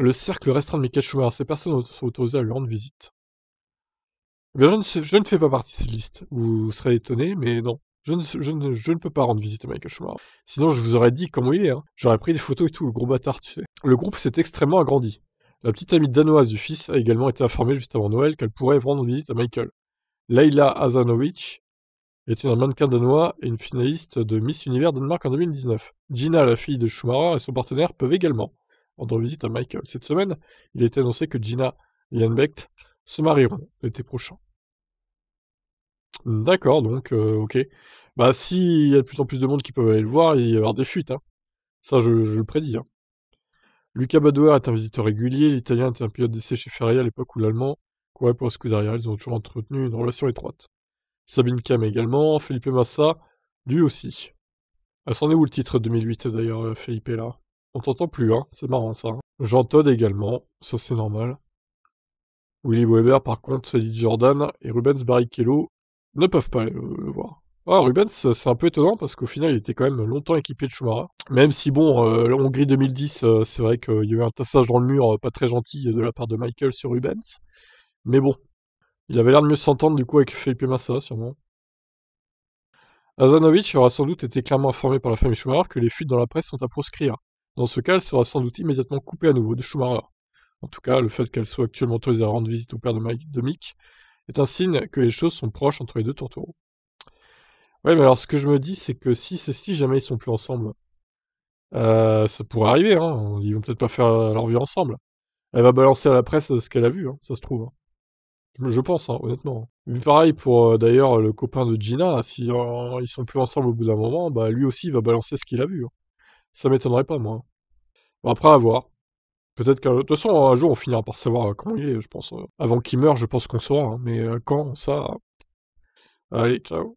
Le cercle restreint de Michael Schumacher, ces personnes sont autorisées à lui rendre visite. Eh je, ne, fais pas partie de cette liste. Vous serez étonné, mais non. Je ne, peux pas rendre visite à Michael Schumacher. Sinon, je vous aurais dit comment il est. Hein. J'aurais pris des photos et tout, le gros bâtard, tu sais. Le groupe s'est extrêmement agrandi. La petite amie danoise du fils a également été informée juste avant Noël qu'elle pourrait rendre visite à Michael. Leila Azanovic est une mannequin danois et une finaliste de Miss Univers Danemark en 2019. Gina, la fille de Schumacher, et son partenaire peuvent également rendant visite à Michael. Cette semaine, il a été annoncé que Gina et Becht se marieront l'été prochain. D'accord, donc, euh, ok. Bah, il y a de plus en plus de monde qui peuvent aller le voir, il y avoir des fuites. Hein. Ça, je, le prédis. Hein. Luca Badoer est un visiteur régulier. L'Italien était un pilote d'essai chez Ferrari à l'époque où l'Allemand quoi, pour que derrière Ils ont toujours entretenu une relation étroite. Sabine Cam également. Felipe Massa, lui aussi. Ah, c'en est où le titre 2008 d'ailleurs, euh, Felipe, là on t'entend plus, hein. C'est marrant, ça. Hein. Jean Todd également. Ça, c'est normal. Willy Weber, par contre, Edith Jordan et Rubens Barrichello ne peuvent pas le, voir. Ah, Rubens, c'est un peu étonnant parce qu'au final, il était quand même longtemps équipé de Schumacher. Même si, bon, euh, Hongrie 2010, euh, c'est vrai qu'il y a un tassage dans le mur euh, pas très gentil de la part de Michael sur Rubens. Mais bon, il avait l'air de mieux s'entendre du coup avec Felipe Massa, sûrement. Azanovic aura sans doute été clairement informé par la famille Schumacher que les fuites dans la presse sont à proscrire. Dans ce cas, elle sera sans doute immédiatement coupée à nouveau de Schumacher. En tout cas, le fait qu'elle soit actuellement autorisée à rendre visite au père de, Mick est un signe que les choses sont proches entre les deux tourtereaux. Ouais, mais alors ce que je me dis, c'est que si, si jamais ils sont plus ensemble, euh, ça pourrait arriver, hein. ils vont peut-être pas faire leur vie ensemble. Elle va balancer à la presse euh, ce qu'elle a vu, hein, ça se trouve. Hein. Je pense, hein, honnêtement. pareil pour euh, d'ailleurs le copain de Gina, si ils sont plus ensemble au bout d'un moment, bah lui aussi va balancer ce qu'il a vu. Ça m'étonnerait pas, moi. Bon, après, à voir. Peut-être qu'un. De toute façon, un jour, on finira par savoir comment euh, il est, je pense. Euh, avant qu'il meure, je pense qu'on saura. Hein, mais euh, quand, ça. Allez, ciao.